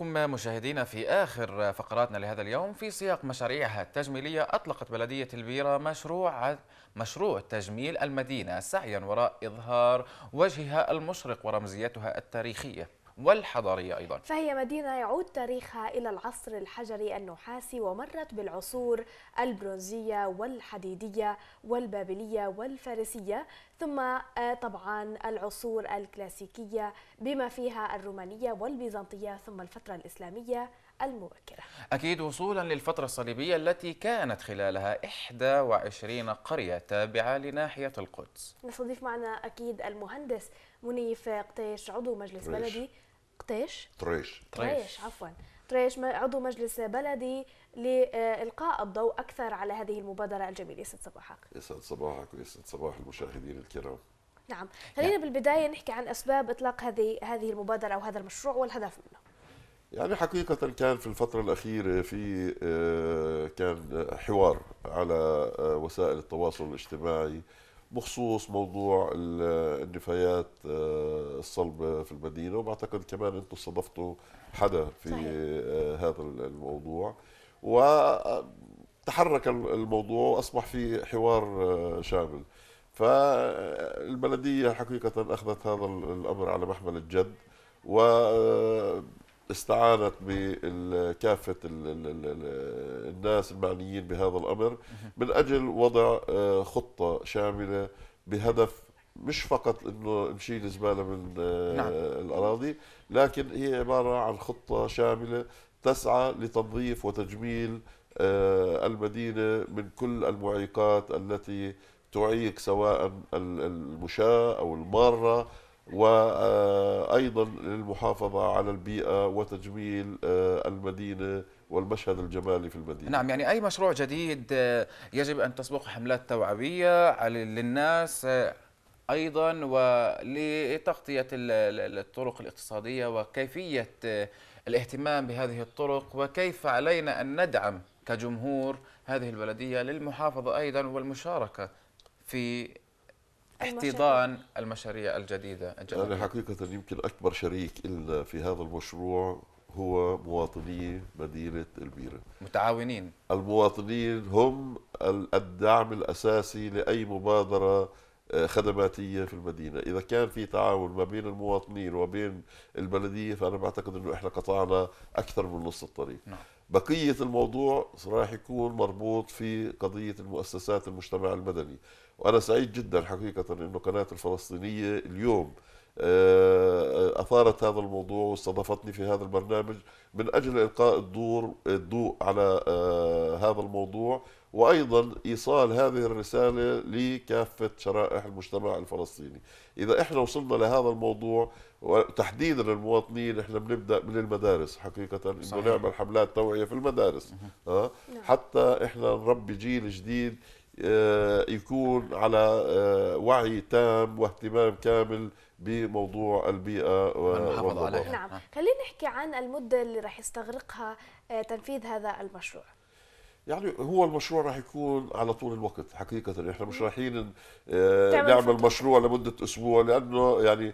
بكم مشاهدينا في آخر فقراتنا لهذا اليوم في سياق مشاريعها التجميلية أطلقت بلدية البيرة مشروع مشروع تجميل المدينة سعيا وراء إظهار وجهها المشرق ورمزيتها التاريخية والحضارية أيضا فهي مدينة يعود تاريخها إلى العصر الحجري النحاسي ومرت بالعصور البرونزية والحديدية والبابلية والفارسية ثم آه، طبعا العصور الكلاسيكية بما فيها الرومانية والبيزنطية ثم الفترة الإسلامية المبكرة أكيد وصولا للفترة الصليبية التي كانت خلالها 21 قرية تابعة لناحية القدس نستضيف معنا أكيد المهندس منيف قطيش عضو مجلس بلدي قطيش طريش طريش عفوا طريش عضو مجلس بلدي لإلقاء الضوء أكثر على هذه المبادرة الجميلة يسعد صباحك يسعد صباحك ويسعد صباح المشاهدين الكرام نعم خلينا نعم. بالبداية نحكي عن أسباب إطلاق هذه هذه المبادرة أو هذا المشروع والهدف منه يعني حقيقة كان في الفترة الأخيرة في آه، كان حوار على آه، وسائل التواصل الاجتماعي بخصوص موضوع النفايات آه، الصلبه في المدينه وبعتقد كمان انتم استضفتوا حدا في صحيح. آه، هذا الموضوع وتحرك آه، الموضوع واصبح في حوار شامل فالبلديه حقيقه اخذت هذا الامر على محمل الجد و استعانت بكافة الناس المعنيين بهذا الأمر من أجل وضع آه، خطة شاملة بهدف مش فقط انه نشيل الزباله من آه، نعم. الاراضي لكن هي عباره عن خطه شامله تسعى لتنظيف وتجميل آه، المدينه من كل المعيقات التي تعيق سواء المشاة او الماره وايضا للمحافظه على البيئه وتجميل آه، المدينه والمشهد الجمالي في المدينه. نعم يعني اي مشروع جديد آه، يجب ان تسبقه حملات توعويه للناس آه، ايضا ولتغطيه الطرق الاقتصاديه وكيفيه الاهتمام بهذه الطرق وكيف علينا ان ندعم كجمهور هذه البلديه للمحافظه ايضا والمشاركه في احتضان المشاريع, المشاريع الجديدة الجنوبية. أنا يعني حقيقة يمكن أكبر شريك إلنا في هذا المشروع هو مواطني مدينة البيرة متعاونين المواطنين هم الدعم الأساسي لأي مبادرة آه، خدماتية في المدينة إذا كان في تعاون ما بين المواطنين وبين البلدية فأنا بعتقد أنه إحنا قطعنا أكثر من نص الطريق نعم. بقية الموضوع راح يكون مربوط في قضية المؤسسات المجتمع المدني وانا سعيد جدا حقيقه انه قناه الفلسطينيه اليوم آه، آه، اثارت هذا الموضوع واستضافتني في هذا البرنامج من اجل القاء الدور الضوء على آه، هذا الموضوع وايضا ايصال هذه الرساله لكافه شرائح المجتمع الفلسطيني، اذا احنا وصلنا لهذا الموضوع وتحديدا المواطنين احنا بنبدا من المدارس حقيقه انه نعمل حملات توعيه في المدارس أه؟ نعم. حتى احنا نربي جيل جديد آه، يكون على آه، وعي تام واهتمام كامل بموضوع البيئه والمحافظه عليها نعم. نعم خلينا نحكي عن المده اللي راح يستغرقها آه، تنفيذ هذا المشروع يعني هو المشروع راح يكون على طول الوقت حقيقة يعني احنا مش رايحين نعمل مشروع لمدة اسبوع لانه يعني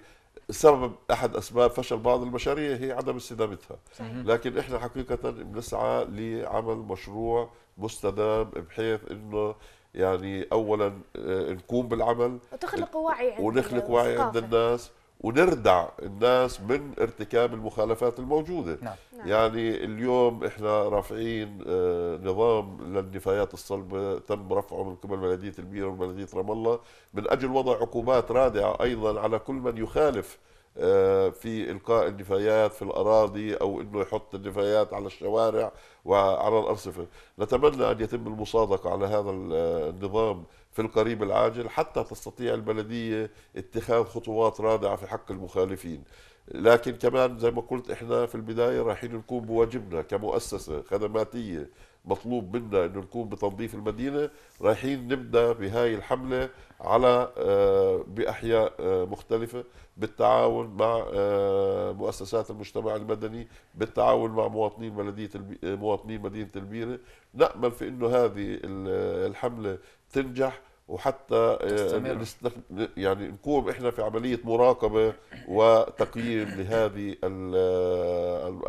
سبب احد اسباب فشل بعض المشاريع هي عدم استدامتها لكن احنا حقيقة بنسعى لعمل مشروع مستدام بحيث انه يعني اولا آه، نقوم بالعمل وتخلق وعي عند ونخلق وعي عند الناس ونردع الناس من ارتكاب المخالفات الموجوده نعم. نعم. يعني اليوم احنا رافعين آه، نظام للنفايات الصلبه تم رفعه من قبل بلديه البير وبلديه رام الله من اجل وضع عقوبات رادعه ايضا على كل من يخالف آه، في القاء النفايات في الاراضي او انه يحط النفايات على الشوارع وعلى الارصفه، نتمنى ان يتم المصادقه على هذا آه، النظام في القريب العاجل حتى تستطيع البلديه اتخاذ خطوات رادعه في حق المخالفين. لكن كمان زي ما قلت احنا في البدايه رايحين نقوم بواجبنا كمؤسسه خدماتيه مطلوب منا انه نقوم بتنظيف المدينه رايحين نبدا بهاي الحمله على آه، باحياء آه، مختلفه بالتعاون مع آه، مؤسسات المجتمع المدني بالتعاون مع مواطنين بلديه مواطنين مدينه البيره نامل في انه هذه الحمله تنجح وحتى نستخ... يعني نقوم احنا في عمليه مراقبه وتقييم لهذه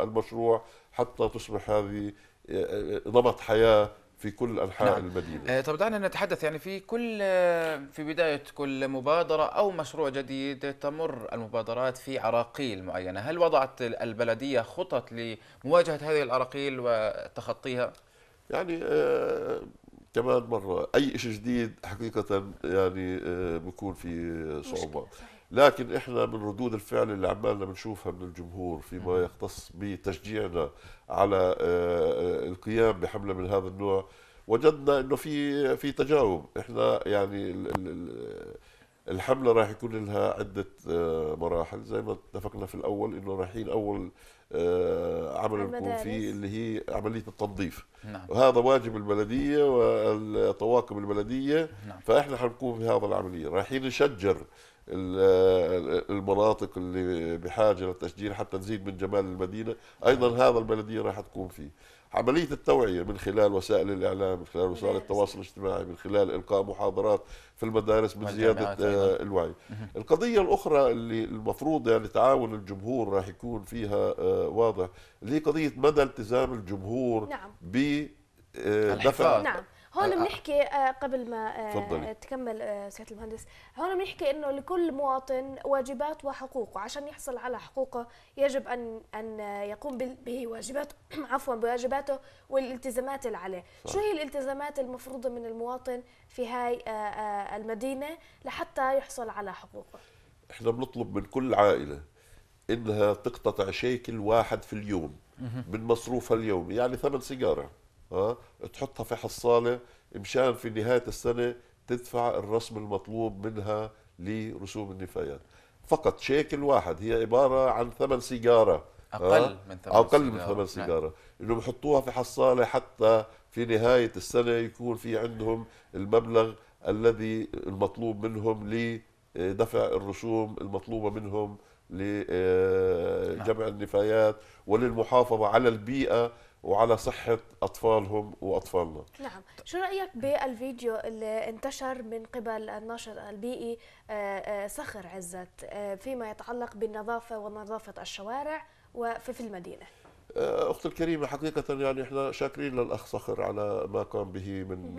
المشروع حتى تصبح هذه ضبط حياه في كل انحاء نعم. المدينه. آه، طب دعنا نتحدث يعني في كل آه، في بدايه كل مبادره او مشروع جديد تمر المبادرات في عراقيل معينه، هل وضعت البلديه خطط لمواجهه هذه العراقيل وتخطيها؟ يعني آه، كمان مره اي شيء جديد حقيقه يعني بكون في صعوبات. لكن احنا من ردود الفعل اللي عمالنا بنشوفها من الجمهور فيما يختص بتشجيعنا على آه، آه، القيام بحمله من هذا النوع وجدنا انه في في تجاوب احنا يعني الحمله راح يكون لها عده آه، مراحل زي ما اتفقنا في الاول انه رايحين اول عمل بيكون فيه اللي هي عمليه التنظيف نعم. وهذا واجب البلديه والطواقم البلديه نعم. فاحنا حنقوم بهذا العمليه رايحين نشجر المناطق اللي بحاجه للتشجير حتى تزيد من جمال المدينه ايضا نعم. هذا البلديه راح تقوم فيه عملية التوعية من خلال وسائل الإعلام من خلال وسائل نعم. التواصل الاجتماعي من خلال إلقاء محاضرات في المدارس من زيادة آه، الوعي القضية الأخرى اللي المفروض يعني تعاون الجمهور راح يكون فيها آه، واضح اللي هي قضية مدى التزام الجمهور نعم. بدفع آه، نعم. هون بنحكي آه، قبل ما آه، تكمل آه، سياده المهندس هون بنحكي انه لكل مواطن واجبات وحقوق وعشان يحصل على حقوقه يجب ان ان يقوم بواجباته عفوا بواجباته والالتزامات اللي عليه شو هي الالتزامات المفروضه من المواطن في هاي المدينه لحتى يحصل على حقوقه احنا بنطلب من كل عائله انها تقتطع شيكل واحد في اليوم من مصروفها اليومي يعني ثمن سيجاره اه تحطها في حصاله مشان في نهايه السنه تدفع الرسم المطلوب منها لرسوم النفايات فقط شيكل واحد هي عباره عن ثمن سيجاره اقل من ثمن اقل من ثمن نعم. سيجاره نعم. انه بحطوها في حصاله حتى في نهايه السنه يكون في عندهم المبلغ الذي المطلوب منهم لدفع الرسوم المطلوبه منهم لجمع آه، نعم. النفايات وللمحافظه على البيئه وعلى صحة أطفالهم وأطفالنا نعم شو رأيك بالفيديو اللي انتشر من قبل الناشط البيئي آه، آه، صخر عزت آه، فيما يتعلق بالنظافة ونظافة الشوارع وفي المدينة أخت الكريمة حقيقة يعني إحنا شاكرين للأخ صخر على ما قام به من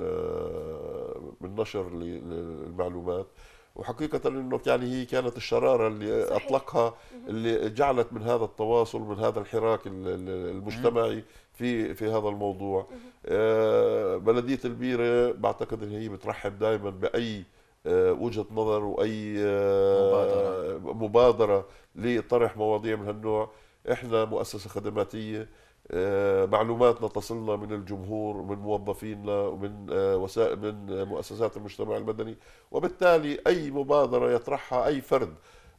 من نشر المعلومات وحقيقة انه يعني هي كانت الشرارة اللي صحيح. اطلقها اللي جعلت من هذا التواصل من هذا الحراك المجتمعي في في هذا الموضوع آه، بلديه البيره بعتقد ان هي بترحب دائما باي آه، وجهه نظر واي مبادره آه، مبادره لطرح مواضيع من هالنوع احنا مؤسسه خدماتيه معلوماتنا تصلنا من الجمهور ومن موظفينا ومن وسائل من مؤسسات المجتمع المدني وبالتالي اي مبادره يطرحها اي فرد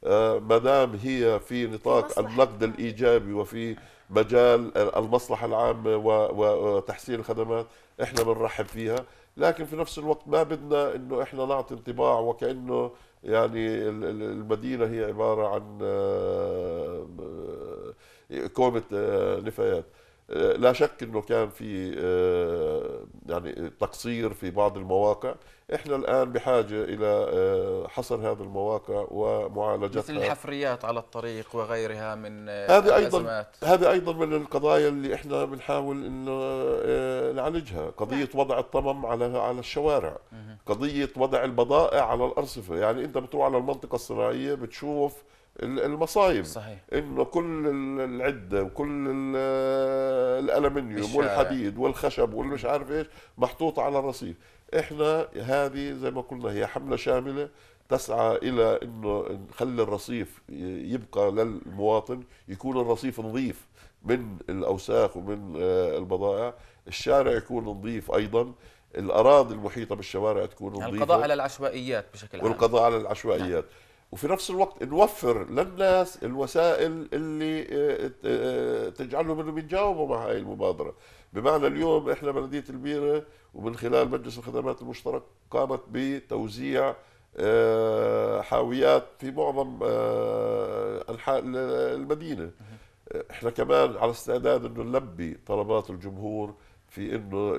آه، ما دام هي في نطاق النقد الايجابي وفي مجال المصلحه العامه وتحسين الخدمات احنا بنرحب فيها لكن في نفس الوقت ما بدنا انه احنا نعطي انطباع وكانه يعني المدينه هي عباره عن آه، كومه آه، نفايات لا شك انه كان في يعني تقصير في بعض المواقع احنا الان بحاجه الى آه، حصر هذه المواقع ومعالجتها مثل الحفريات على الطريق وغيرها من آه، هذه ايضا هذه ايضا من القضايا اللي احنا بنحاول انه آه، نعالجها قضيه نعم. وضع الطمم على على الشوارع قضيه وضع البضائع على الارصفه يعني انت بتروح على المنطقه الصناعيه بتشوف المصايب صحيح انه كل العده وكل الالمنيوم والحديد والخشب والمش عارف ايش محطوط على الرصيف احنا هذه زي ما قلنا هي حمله شامله تسعى الى انه نخلي الرصيف يبقى للمواطن يكون الرصيف نظيف من الاوساخ ومن آه، البضائع الشارع يكون نظيف ايضا الاراضي المحيطه بالشوارع تكون نظيفه القضاء على العشوائيات بشكل عام والقضاء على العشوائيات نعم. وفي نفس الوقت نوفر للناس الوسائل اللي آه، آه، آه، تجعلهم انهم يتجاوبوا مع هاي المبادره بمعنى اليوم احنا بلديه البيره ومن خلال مجلس الخدمات المشترك قامت بتوزيع حاويات في معظم انحاء المدينه احنا كمان على استعداد انه نلبي طلبات الجمهور في انه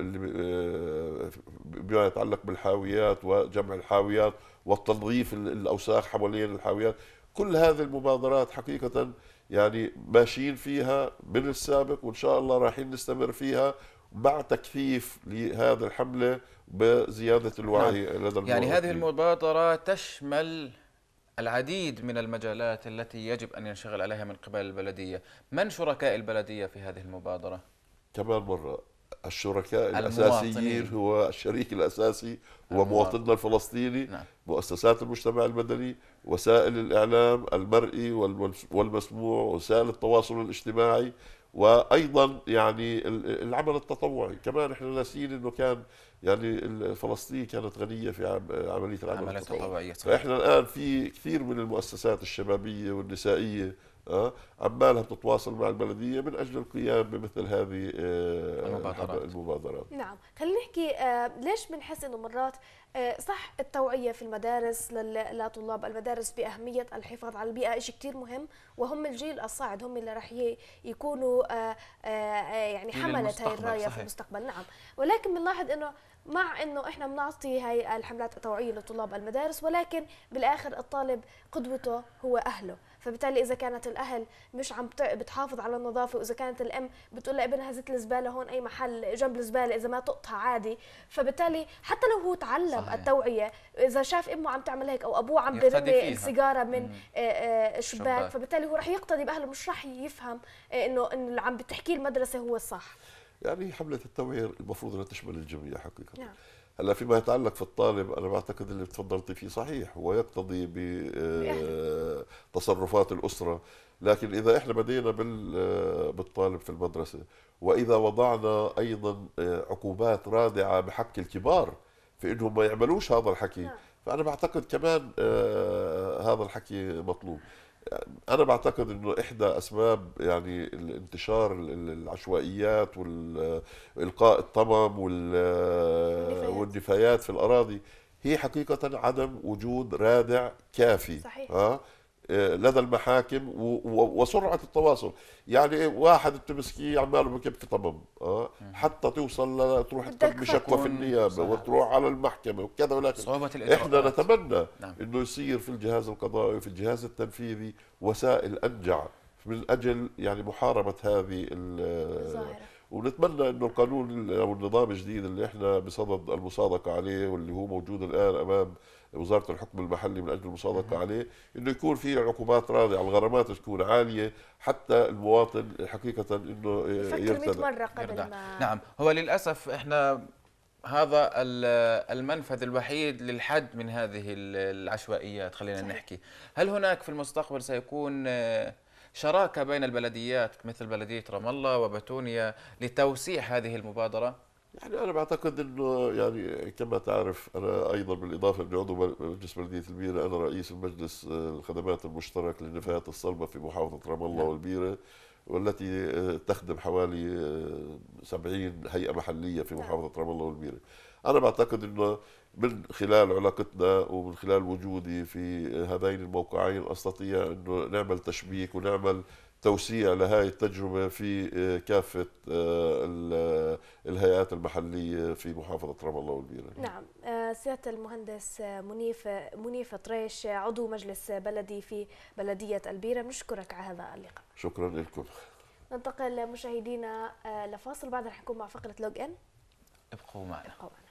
بما يتعلق بالحاويات وجمع الحاويات والتنظيف الاوساخ حوالين الحاويات كل هذه المبادرات حقيقه يعني ماشيين فيها من السابق وان شاء الله رايحين نستمر فيها مع تكثيف لهذه الحمله بزياده الوعي نعم. لدى يعني هذه المبادره تشمل العديد من المجالات التي يجب ان ينشغل عليها من قبل البلديه، من شركاء البلديه في هذه المبادره؟ كمان مره الشركاء الاساسيين هو الشريك الاساسي هو مواطننا الفلسطيني نعم. مؤسسات المجتمع المدني وسائل الاعلام المرئي والمسموع وسائل التواصل الاجتماعي وايضا يعني العمل التطوعي كمان احنا ناسيين انه كان يعني فلسطين كانت غنيه في عمليه العمل التطوعي فاحنا الان في كثير من المؤسسات الشبابيه والنسائيه أه؟ عمالها بتتواصل مع البلديه من اجل القيام بمثل هذه أه، المبادرات المبادرات نعم خلينا نحكي أه، ليش بنحس انه مرات صح التوعيه في المدارس لطلاب المدارس باهميه الحفاظ على البيئه شيء كثير مهم وهم الجيل الصاعد هم اللي راح يكونوا يعني حمله هاي الرايه صحيح. في المستقبل نعم ولكن بنلاحظ انه مع انه احنا بنعطي هاي الحملات التوعيه لطلاب المدارس ولكن بالاخر الطالب قدوته هو اهله فبالتالي اذا كانت الاهل مش عم بتحافظ على النظافه واذا كانت الام بتقول لابنها زت الزباله هون اي محل جنب الزباله اذا ما تقطها عادي فبالتالي حتى لو هو تعلم صحيح. التوعيه اذا شاف امه عم تعمل هيك او ابوه عم برمي السيجاره من آه، آه، شباك فبالتالي هو رح يقتدي باهله مش رح يفهم آه، انه انه اللي عم بتحكيه المدرسه هو الصح يعني حمله التوعيه المفروض انها تشمل الجميع حقيقه نعم. هلا فيما يتعلق في الطالب انا بعتقد اللي تفضلتي فيه صحيح هو يقتضي ب تصرفات الاسره لكن اذا احنا بدينا آه، بالطالب في المدرسه واذا وضعنا ايضا آه، عقوبات رادعه بحق الكبار في انهم ما يعملوش هذا الحكي نعم. فانا بعتقد كمان آه، هذا الحكي مطلوب انا بعتقد انه احدى اسباب يعني الانتشار العشوائيات والإلقاء الطمم والنفايات في الاراضي هي حقيقه عدم وجود رادع كافي صحيح. ها لدى المحاكم وسرعه التواصل يعني إيه؟ واحد التمسكي عماله بكب في اه حتى توصل لتروح تقدم شكوى في النيابه وتروح على المحكمه وكذا ولكن صعوبة احنا نتمنى نعم. انه يصير في الجهاز القضائي وفي الجهاز التنفيذي وسائل انجع من اجل يعني محاربه هذه الظاهره ونتمنى انه القانون او النظام الجديد اللي احنا بصدد المصادقه عليه واللي هو موجود الان امام وزاره الحكم المحلي من اجل المصادقه عليه انه يكون في عقوبات راضيه على الغرامات تكون عاليه حتى المواطن حقيقه انه يفكر 100 مره قبل ما نعم. نعم هو للاسف احنا هذا المنفذ الوحيد للحد من هذه العشوائيات خلينا صحيح. نحكي هل هناك في المستقبل سيكون شراكه بين البلديات مثل بلديه رام الله وبتونيا لتوسيع هذه المبادره؟ يعني انا بعتقد انه يعني كما تعرف انا ايضا بالاضافه اني عضو مجلس بلديه البيره انا رئيس المجلس آه، الخدمات المشترك للنفايات الصلبه في محافظه رام الله نعم. والبيره والتي آه، تخدم حوالي 70 آه، هيئه محليه في نعم. محافظه رام الله والبيره. انا بعتقد انه من خلال علاقتنا ومن خلال وجودي في هذين الموقعين استطيع انه نعمل تشبيك ونعمل توسيع لهذه التجربه في آه، كافه آه، آه، الهيئات المحليه في محافظه رام الله والبيره. نعم سياده المهندس منيف منيف طريش عضو مجلس بلدي في بلديه البيره بنشكرك على هذا اللقاء. شكرا لكم. ننتقل مشاهدينا لفاصل بعد رح نكون مع فقره لوج ان. ابقوا معنا. ابقوا معنا.